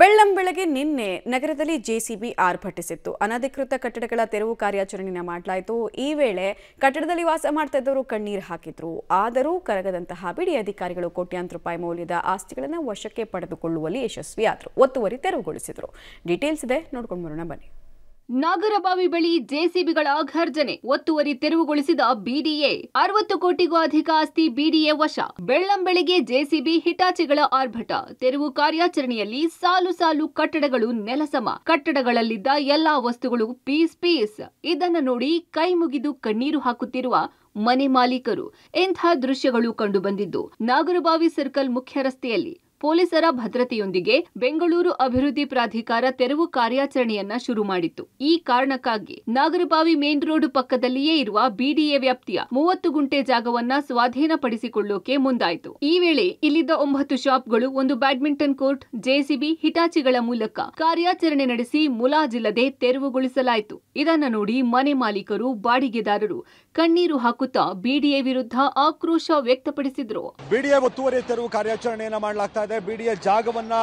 ಬೆಳ್ಳಂ ನಿನ್ನೆ ನಗರದಲ್ಲಿ ಜೆಸಿಬಿ ಆರ್ಭಟಿಸಿತ್ತು ಅನಧಿಕೃತ ಕಟ್ಟಡಗಳ ತೆರವು ಕಾರ್ಯಾಚರಣೆಯನ್ನು ಮಾಡಲಾಯಿತು ಈ ವೇಳೆ ಕಟ್ಟಡದಲ್ಲಿ ವಾಸ ಮಾಡ್ತಾ ಇದ್ದವರು ಕಣ್ಣೀರು ಹಾಕಿದ್ರು ಆದರೂ ಕರಗದಂತಹ ಬಿಡಿ ಅಧಿಕಾರಿಗಳು ಕೋಟ್ಯಾಂತರ ರೂಪಾಯಿ ಮೌಲ್ಯದ ಆಸ್ತಿಗಳನ್ನು ವಶಕ್ಕೆ ಪಡೆದುಕೊಳ್ಳುವಲ್ಲಿ ಯಶಸ್ವಿಯಾದರು ಒತ್ತುವರಿ ತೆರವುಗೊಳಿಸಿದರು ಡೀಟೇಲ್ಸ್ ಇದೆ ನೋಡ್ಕೊಂಡು ಬರೋಣ ಬನ್ನಿ ನಾಗರಬಾವಿ ಬಳಿ ಜೆಸಿಬಿಗಳ ಘರ್ಜನೆ ಒತ್ತುವರಿ ತೆರವುಗೊಳಿಸಿದ ಬಿಡಿಎ ಅರವತ್ತು ಕೋಟಿಗೂ ಅಧಿಕ ಆಸ್ತಿ ಬಿಡಿಎ ವಶ ಬೆಳ್ಳಂಬೆಳಿಗೆ ಜೆಸಿಬಿ ಹಿಟಾಚಿಗಳ ಆರ್ಭಟ ತೆರವು ಕಾರ್ಯಾಚರಣೆಯಲ್ಲಿ ಸಾಲು ಸಾಲು ಕಟ್ಟಡಗಳು ನೆಲಸಮ ಕಟ್ಟಡಗಳಲ್ಲಿದ್ದ ಎಲ್ಲಾ ವಸ್ತುಗಳು ಪೀಸ್ ಪೀಸ್ ಇದನ್ನು ನೋಡಿ ಕೈ ಮುಗಿದು ಕಣ್ಣೀರು ಹಾಕುತ್ತಿರುವ ಮನೆ ಮಾಲೀಕರು ಇಂಥ ದೃಶ್ಯಗಳು ಕಂಡುಬಂದಿದ್ದು ನಾಗರಬಾವಿ ಸರ್ಕಲ್ ಮುಖ್ಯ ರಸ್ತೆಯಲ್ಲಿ ಪೊಲೀಸರ ಭದ್ರತೆಯೊಂದಿಗೆ ಬೆಂಗಳೂರು ಅಭಿವೃದ್ಧಿ ಪ್ರಾಧಿಕಾರ ತೆರವು ಕಾರ್ಯಾಚರಣೆಯನ್ನ ಶುರು ಮಾಡಿತ್ತು ಈ ಕಾರಣಕ್ಕಾಗಿ ನಾಗರಬಾವಿ ಮೇನ್ ರೋಡ್ ಪಕ್ಕದಲ್ಲಿಯೇ ಇರುವ ಬಿಡಿಎ ವ್ಯಾಪ್ತಿಯ ಮೂವತ್ತು ಗುಂಟೆ ಜಾಗವನ್ನ ಸ್ವಾಧೀನಪಡಿಸಿಕೊಳ್ಳೋಕೆ ಮುಂದಾಯಿತು ಈ ವೇಳೆ ಇಲ್ಲಿದ್ದ ಒಂಬತ್ತು ಶಾಪ್ಗಳು ಒಂದು ಬ್ಯಾಡ್ಮಿಂಟನ್ ಕೋರ್ಟ್ ಜೆಸಿಬಿ ಹಿಟಾಚಿಗಳ ಮೂಲಕ ಕಾರ್ಯಾಚರಣೆ ನಡೆಸಿ ಮುಲಾಜಿಲ್ಲದೆ ತೆರವುಗೊಳಿಸಲಾಯಿತು ಇದನ್ನು ನೋಡಿ ಮನೆ ಮಾಲೀಕರು ಬಾಡಿಗೆದಾರರು ಕಣ್ಣೀರು ಹಾಕುತ್ತಾ ಬಿಡಿಎ ವಿರುದ್ಧ ಆಕ್ರೋಶ ವ್ಯಕ್ತಪಡಿಸಿದ್ರು ಬಿಡಿಎ ಒತ್ತುವರಿ ತೆರವು ಕಾರ್ಯಾಚರಣೆಯನ್ನ ಮಾಡಲಾಗ್ತಾ ಇದೆ ಬಿಡಿಎ ಜಾಗವನ್ನ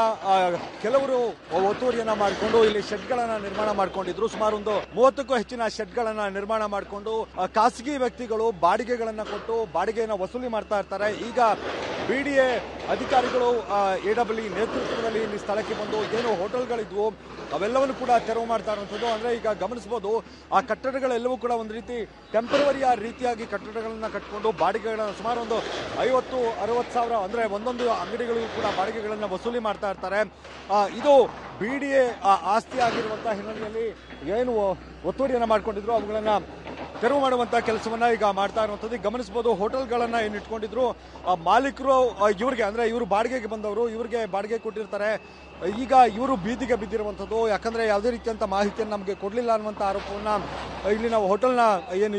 ಕೆಲವರು ಒತ್ತುವರಿಯನ್ನ ಮಾಡಿಕೊಂಡು ಇಲ್ಲಿ ಶೆಡ್ ಗಳನ್ನ ನಿರ್ಮಾಣ ಮಾಡಿಕೊಂಡಿದ್ರು ಸುಮಾರು ಒಂದು ಮೂವತ್ತಕ್ಕೂ ಹೆಚ್ಚಿನ ಶೆಡ್ ಗಳನ್ನ ನಿರ್ಮಾಣ ಮಾಡಿಕೊಂಡು ಖಾಸಗಿ ವ್ಯಕ್ತಿಗಳು ಬಾಡಿಗೆಗಳನ್ನ ಕೊಟ್ಟು ಬಾಡಿಗೆಯನ್ನ ವಸೂಲಿ ಮಾಡ್ತಾ ಇರ್ತಾರೆ ಈಗ ಬಿ ಡಿ ಎ ಅಧಿಕಾರಿಗಳು ಎ ಡಬ್ಲ್ಯೂ ನೇತೃತ್ವದಲ್ಲಿ ಇಲ್ಲಿ ಸ್ಥಳಕ್ಕೆ ಬಂದು ಏನು ಹೋಟೆಲ್ಗಳಿದ್ವು ಅವೆಲ್ಲವನ್ನು ಕೂಡ ತೆರವು ಮಾಡ್ತಾ ಇರುವಂಥದ್ದು ಅಂದರೆ ಈಗ ಗಮನಿಸ್ಬೋದು ಆ ಕಟ್ಟಡಗಳೆಲ್ಲವೂ ಕೂಡ ಒಂದು ರೀತಿ ಟೆಂಪರವರಿ ರೀತಿಯಾಗಿ ಕಟ್ಟಡಗಳನ್ನು ಕಟ್ಟಿಕೊಂಡು ಬಾಡಿಗೆಗಳನ್ನು ಸುಮಾರು ಒಂದು ಐವತ್ತು ಅರವತ್ತು ಸಾವಿರ ಅಂದರೆ ಒಂದೊಂದು ಅಂಗಡಿಗಳಿಗೂ ಕೂಡ ಬಾಡಿಗೆಗಳನ್ನು ವಸೂಲಿ ಮಾಡ್ತಾ ಇರ್ತಾರೆ ಇದು ಬಿ ಡಿ ಎ ಆಸ್ತಿ ಆಗಿರುವಂಥ ಹಿನ್ನೆಲೆಯಲ್ಲಿ ಏನು ಒತ್ತುವರಿಯನ್ನು ಮಾಡಿಕೊಂಡಿದ್ರು ಅವುಗಳನ್ನು ತೆರವು ಮಾಡುವಂಥ ಕೆಲಸವನ್ನ ಈಗ ಮಾಡ್ತಾ ಇರುವಂತದ್ದು ಗಮನಿಸಬಹುದು ಹೋಟೆಲ್ಗಳನ್ನ ಏನು ಇಟ್ಕೊಂಡಿದ್ರು ಆ ಮಾಲೀಕರು ಇವ್ರಿಗೆ ಅಂದ್ರೆ ಇವರು ಬಾಡಿಗೆಗೆ ಬಂದವರು ಇವರಿಗೆ ಬಾಡಿಗೆ ಕೊಟ್ಟಿರ್ತಾರೆ ಈಗ ಇವರು ಬೀದಿಗೆ ಬಿದ್ದಿರುವಂಥದ್ದು ಯಾಕಂದ್ರೆ ಯಾವುದೇ ರೀತಿಯಂತ ಮಾಹಿತಿಯನ್ನು ನಮಗೆ ಕೊಡಲಿಲ್ಲ ಅನ್ನುವಂಥ ಆರೋಪವನ್ನ ಇಲ್ಲಿ ನಾವು ಹೋಟೆಲ್ನ ಏನು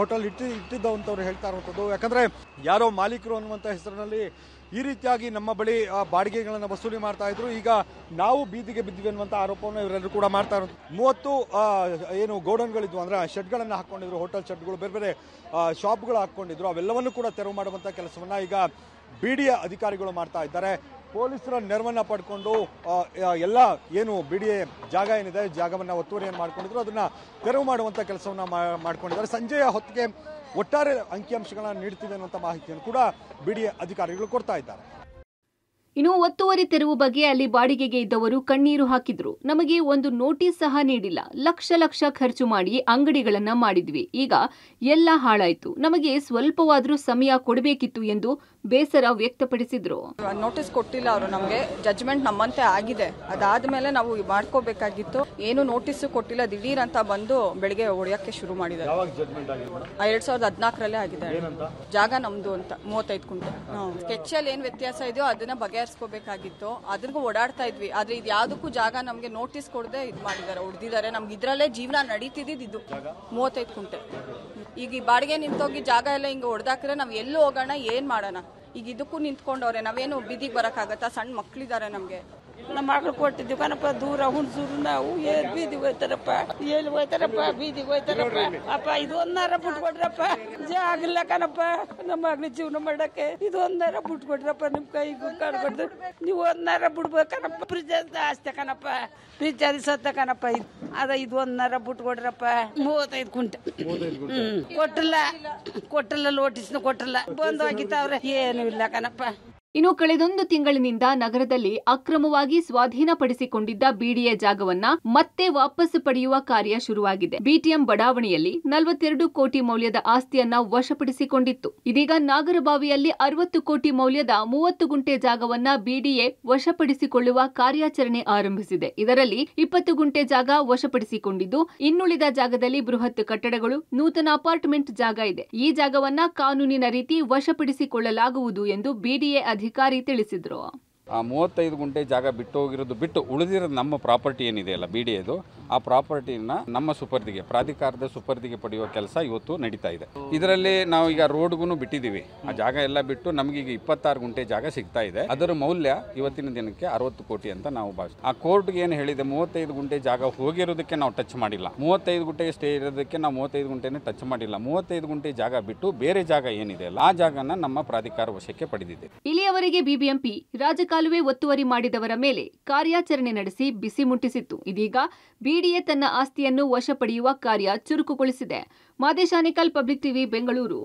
ಹೋಟೆಲ್ ಇಟ್ಟಿ ಇಟ್ಟಿದ್ದವಂತವ್ರು ಹೇಳ್ತಾ ಇರುವಂಥದ್ದು ಯಾಕಂದ್ರೆ ಯಾರೋ ಮಾಲೀಕರು ಅನ್ನುವಂಥ ಹೆಸರಿನಲ್ಲಿ ಈ ರೀತಿಯಾಗಿ ನಮ್ಮ ಬಳಿ ಬಾಡಿಗೆಗಳನ್ನು ವಸೂಲಿ ಮಾಡ್ತಾ ಇದ್ರು ಈಗ ನಾವು ಬೀದಿಗೆ ಬಿದ್ದಿವೆ ಅನ್ನುವಂಥ ಆರೋಪವನ್ನು ಇವರೆಲ್ಲರೂ ಕೂಡ ಮಾಡ್ತಾ ಇರೋದು ಮೂವತ್ತು ಏನು ಗೋಡನ್ಗಳಿದ್ವು ಅಂದರೆ ಶೆಡ್ಗಳನ್ನು ಹಾಕ್ಕೊಂಡಿದ್ರು ಹೋಟೆಲ್ ಶೆಡ್ಗಳು ಬೇರೆ ಬೇರೆ ಶಾಪ್ಗಳು ಹಾಕ್ಕೊಂಡಿದ್ರು ಅವೆಲ್ಲವನ್ನು ಕೂಡ ತೆರವು ಮಾಡುವಂಥ ಕೆಲಸವನ್ನು ಈಗ ಬಿ ಅಧಿಕಾರಿಗಳು ಮಾಡ್ತಾ ಇದ್ದಾರೆ ಪೊಲೀಸರ ನೆರವನ್ನ ಪಡ್ಕೊಂಡು ಎಲ್ಲ ಏನು ಬಿ ಜಾಗ ಏನಿದೆ ಜಾಗವನ್ನ ಒತ್ತುವರಿಯನ್ನು ಮಾಡ್ಕೊಂಡಿದ್ರು ಅದನ್ನ ತೆರವು ಮಾಡುವಂತ ಕೆಲಸವನ್ನ ಮಾಡ್ಕೊಂಡಿದ್ದಾರೆ ಸಂಜೆಯ ಹೊತ್ತಿಗೆ ಒಟ್ಟಾರೆ ಅಂಕಿಅಂಶಗಳನ್ನ ನೀಡುತ್ತಿದೆ ಅನ್ನುವಂಥ ಮಾಹಿತಿಯನ್ನು ಕೂಡ ಬಿಡಿಎ ಅಧಿಕಾರಿಗಳು ಕೊಡ್ತಾ ಇದ್ದಾರೆ ಇನ್ನು ಒತ್ತುವರಿ ತೆರವು ಬಗ್ಗೆ ಅಲ್ಲಿ ಬಾಡಿಗೆಗೆ ಇದ್ದವರು ಕಣ್ಣೀರು ಹಾಕಿದ್ರು ನಮಗೆ ಒಂದು ನೋಟಿಸ್ ಸಹ ನೀಡಿಲ್ಲ ಲಕ್ಷ ಲಕ್ಷ ಖರ್ಚು ಮಾಡಿ ಅಂಗಡಿಗಳನ್ನ ಮಾಡಿದ್ವಿ ಈಗ ಎಲ್ಲ ಹಾಳಾಯ್ತು ನಮಗೆ ಸ್ವಲ್ಪವಾದ್ರೂ ಸಮಯ ಕೊಡಬೇಕಿತ್ತು ಎಂದು ಬೇಸರ ವ್ಯಕ್ತಪಡಿಸಿದ್ರು ನೋಟಿಸ್ ಕೊಟ್ಟಿಲ್ಲ ಅವರು ನಮಗೆ ಜಜ್ಮೆಂಟ್ ನಮ್ಮಂತೆ ಆಗಿದೆ ಅದಾದ್ಮೇಲೆ ನಾವು ಮಾಡ್ಕೋಬೇಕಾಗಿತ್ತು ಏನು ನೋಟಿಸ್ ಕೊಟ್ಟಿಲ್ಲ ದಿಢೀರ್ ಅಂತ ಬಂದು ಬೆಳಿಗ್ಗೆ ಹೊಡೆಯಕ್ಕೆ ಶುರು ಮಾಡಿದ್ದಾರೆ ಎರಡ್ ಸಾವಿರದ ಹದಿನಾಲ್ಕರಲ್ಲೇ ಆಗಿದೆ ಜಾಗ ನಮ್ದು ಅಂತ ಮೂವತ್ತೈದು ಕುಂಟೆ ಸ್ಕೆಚ್ ಅಲ್ಲಿ ಏನ್ ವ್ಯತ್ಯಾಸ ಇದೆಯೋ ಅದನ್ನ ಬಗೆ ಸುಧಾರಿಸ್ಕೋಬೇಕಾಗಿತ್ತು ಅದ್ರಿಗೂ ಓಡಾಡ್ತಾ ಇದ್ವಿ ಆದ್ರೆ ಇದು ಯಾವ್ದಕ್ಕೂ ಜಾಗ ನಮ್ಗೆ ನೋಟಿಸ್ ಕೊಡದೆ ಇದು ಮಾಡಿದ್ದಾರೆ ಹೊಡೆದಿದ್ದಾರೆ ನಮ್ಗೆ ಇದ್ರಲ್ಲೇ ಜೀವನ ನಡೀತಿದ್ದು ಇದು ಮೂವತ್ತೈದು ಕುಂಟೆ ಈಗ ಈ ಬಾಡಿಗೆ ನಿಂತೋಗಿ ಜಾಗ ಎಲ್ಲ ಹಿಂಗೆ ಹೊಡೆದಾಕ್ರೆ ನಾವು ಎಲ್ಲೂ ಹೋಗೋಣ ಏನ್ ಮಾಡೋಣ ಈಗ ಇದಕ್ಕೂ ನಿಂತ್ಕೊಂಡವ್ರೆ ನಾವೇನು ಬೀದಿಗೆ ಬರೋಕ್ಕಾಗತ್ತಾ ಸಣ್ಣ ಮಕ್ಕಳಿದ್ದಾರೆ ನಮ್ಗೆ ನಮ್ಮ ಮಗಳು ಕೊಟ್ಟಿದ್ವಿ ಕಣಪ್ಪ ದೂರ ಹುಣ್ಸೂರು ನಾವು ಏನ್ ಬೀದಿಗೆ ಹೋಯ್ತಾರಪ್ಪ ಎಲ್ಲಿ ಹೋಯ್ತಾರಪ್ಪ ಬೀದಿಗೆ ಹೋಯ್ತಾರಪ್ಪ ಅಪ್ಪ ಇದೊಂದಾರ ಬಿಟ್ಕೊಡ್ರಪ್ಪ ಆಗಿಲ್ಲ ಕಣಪ್ಪ ನಮ್ಮ ಮಗಳ ಜೀವನ ಮಾಡಕ್ಕೆ ಇದೊಂದಾರ ಬಿಟ್ಕೊಡ್ರಪ್ಪ ನಿಮ್ ಕೈಗೂ ಕಾಡ್ಕೊಡ್ರಿ ನೀವು ಒಂದಾರ ಬಿಡ್ಬೇಕನಪ್ಪ ಫ್ರಿಜ್ ಆಸ್ತೆ ಕಣಪ್ಪ ಫ್ರಿಜ್ ಅಲ್ಲಿ ಸತ್ತ ಕಣಪ್ಪ ಇದು ಅದ ಇದು ಒಂದಾರ ಬಿಟ್ಕೊಡ್ರಪ್ಪ ಮೂವತ್ತೈದು ಕುಂಟೆ ಕೊಟ್ಟಿಲ್ಲ ಕೊಟ್ಟಿಲ್ಲ ಲೋಟಿಸ್ನ ಕೊಟ್ಟಿಲ್ಲ ಬಂದು ಅವ್ರ ಏನು ಇಲ್ಲ ಕಣಪ್ಪ ಇನ್ನು ಕಳೆದೊಂದು ತಿಂಗಳಿನಿಂದ ನಗರದಲ್ಲಿ ಅಕ್ರಮವಾಗಿ ಸ್ವಾಧೀನಪಡಿಸಿಕೊಂಡಿದ್ದ ಬಿಡಿಎ ಜಾಗವನ್ನ ಮತ್ತೆ ವಾಪಸ್ ಪಡೆಯುವ ಕಾರ್ಯ ಶುರುವಾಗಿದೆ ಬಿಟಿಎಂ ಬಡಾವಣೆಯಲ್ಲಿ ನಲವತ್ತೆರಡು ಕೋಟಿ ಮೌಲ್ಯದ ಆಸ್ತಿಯನ್ನ ವಶಪಡಿಸಿಕೊಂಡಿತ್ತು ಇದೀಗ ನಾಗರಬಾವಿಯಲ್ಲಿ ಅರವತ್ತು ಕೋಟಿ ಮೌಲ್ಯದ ಮೂವತ್ತು ಗುಂಟೆ ಜಾಗವನ್ನ ಬಿಡಿಎ ವಶಪಡಿಸಿಕೊಳ್ಳುವ ಕಾರ್ಯಾಚರಣೆ ಆರಂಭಿಸಿದೆ ಇದರಲ್ಲಿ ಇಪ್ಪತ್ತು ಗುಂಟೆ ಜಾಗ ವಶಪಡಿಸಿಕೊಂಡಿದ್ದು ಇನ್ನುಳಿದ ಜಾಗದಲ್ಲಿ ಬೃಹತ್ ಕಟ್ಟಡಗಳು ನೂತನ ಅಪಾರ್ಟ್ಮೆಂಟ್ ಜಾಗ ಇದೆ ಈ ಜಾಗವನ್ನ ಕಾನೂನಿನ ರೀತಿ ವಶಪಡಿಸಿಕೊಳ್ಳಲಾಗುವುದು ಎಂದು ಬಿಡಿಎ ಅಧಿಕಾರಿ ಅಧಿಕಾರಿ ತಿಳಿಸಿದರು ಆ ಮೂವತ್ತೈದು ಗುಂಟೆ ಜಾಗ ಬಿಟ್ಟು ಹೋಗಿರೋದು ಬಿಟ್ಟು ಉಳಿದಿರೋದು ನಮ್ಮ ಪ್ರಾಪರ್ಟಿ ಏನಿದೆಯಲ್ಲ ಬಿ ಡಿ ಎದು ಆ ಪ್ರಾಪರ್ಟಿನ ನಮ್ಮ ಸುಪರ್ದಿಗೆ ಪ್ರಾಧಿಕಾರದ ಸುಪರ್ದಿಗೆ ಪಡೆಯುವ ಕೆಲಸ ಇವತ್ತು ನಡೀತಾ ಇದೆ ಇದರಲ್ಲಿ ನಾವು ಈಗ ರೋಡ್ಗೂ ಬಿಟ್ಟಿದ್ದೀವಿ ಆ ಜಾಗ ಎಲ್ಲ ಬಿಟ್ಟು ನಮಗೀಗ ಇಪ್ಪತ್ತಾರು ಗುಂಟೆ ಜಾಗ ಸಿಗ್ತಾ ಇದೆ ಅದರ ಮೌಲ್ಯ ಇವತ್ತಿನ ದಿನಕ್ಕೆ ಅರವತ್ತು ಕೋಟಿ ಅಂತ ನಾವು ಭಾವಿಸ್ತೀವಿ ಆ ಕೋರ್ಟ್ಗೆ ಏನು ಹೇಳಿದೆ ಮೂವತ್ತೈದು ಗುಂಟೆ ಜಾಗ ಹೋಗಿರೋದಕ್ಕೆ ನಾವು ಟಚ್ ಮಾಡಿಲ್ಲ ಮೂವತ್ತೈದು ಗುಂಟೆ ಸ್ಟೇ ಇರೋದಕ್ಕೆ ನಾವು ಮೂವತ್ತೈದು ಗುಂಟೆನೇ ಟಚ್ ಮಾಡಿಲ್ಲ ಮೂವತ್ತೈದು ಗುಂಟೆ ಜಾಗ ಬಿಟ್ಟು ಬೇರೆ ಜಾಗ ಏನಿದೆ ಅಲ್ಲ ಆ ಜಾಗನ ನಮ್ಮ ಪ್ರಾಧಿಕಾರ ವಶಕ್ಕೆ ಪಡೆದಿದೆ ಇಲ್ಲಿಯವರೆಗೆ ಬಿಬಿಎಂಪಿ ರಾಜಕಾರಣ ಕಾಲುವೆ ಒತ್ತುವರಿ ಮಾಡಿದವರ ಮೇಲೆ ಕಾರ್ಯಾಚರಣೆ ನಡೆಸಿ ಬಿಸಿ ಮುಟ್ಟಿಸಿತ್ತು ಇದೀಗ ಬಿಡಿಎ ತನ್ನ ಆಸ್ತಿಯನ್ನು ವಶಪಡೆಯುವ ಕಾರ್ಯ ಚುರುಕುಗೊಳಿಸಿದೆ ಮಾದೇಶಾನಿಕಲ್ ಪಬ್ಲಿಕ್ ಟಿವಿ ಬೆಂಗಳೂರು